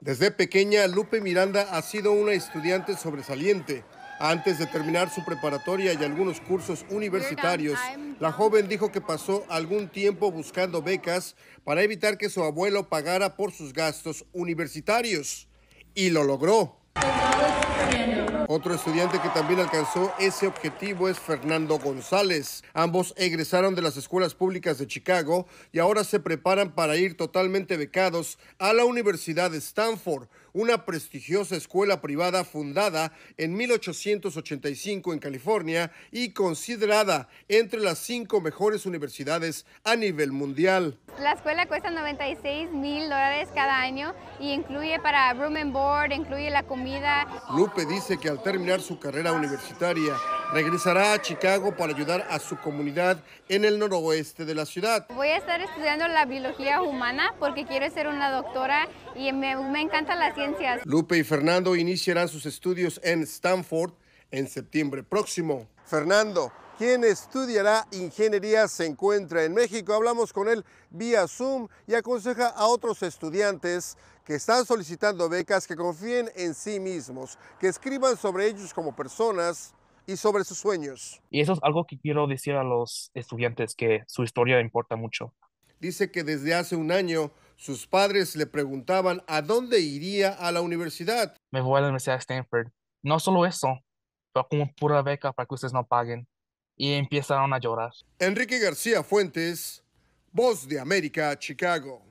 Desde pequeña, Lupe Miranda ha sido una estudiante sobresaliente. Antes de terminar su preparatoria y algunos cursos universitarios, la joven dijo que pasó algún tiempo buscando becas para evitar que su abuelo pagara por sus gastos universitarios. Y lo logró. Otro estudiante que también alcanzó ese objetivo es Fernando González. Ambos egresaron de las escuelas públicas de Chicago y ahora se preparan para ir totalmente becados a la Universidad de Stanford, una prestigiosa escuela privada fundada en 1885 en California y considerada entre las cinco mejores universidades a nivel mundial. La escuela cuesta 96 mil dólares cada año y incluye para room and board, incluye la comida. Lupe dice que al terminar su carrera universitaria regresará a Chicago para ayudar a su comunidad en el noroeste de la ciudad. Voy a estar estudiando la biología humana porque quiero ser una doctora y me, me encantan las ciencias. Lupe y Fernando iniciarán sus estudios en Stanford en septiembre próximo. Fernando, quien estudiará ingeniería se encuentra en México. Hablamos con él vía Zoom y aconseja a otros estudiantes que están solicitando becas que confíen en sí mismos, que escriban sobre ellos como personas y sobre sus sueños. Y eso es algo que quiero decir a los estudiantes, que su historia importa mucho. Dice que desde hace un año sus padres le preguntaban a dónde iría a la universidad. Me voy a la Universidad de Stanford. No solo eso, pero como pura beca para que ustedes no paguen y empezaron a llorar. Enrique García Fuentes, Voz de América, Chicago.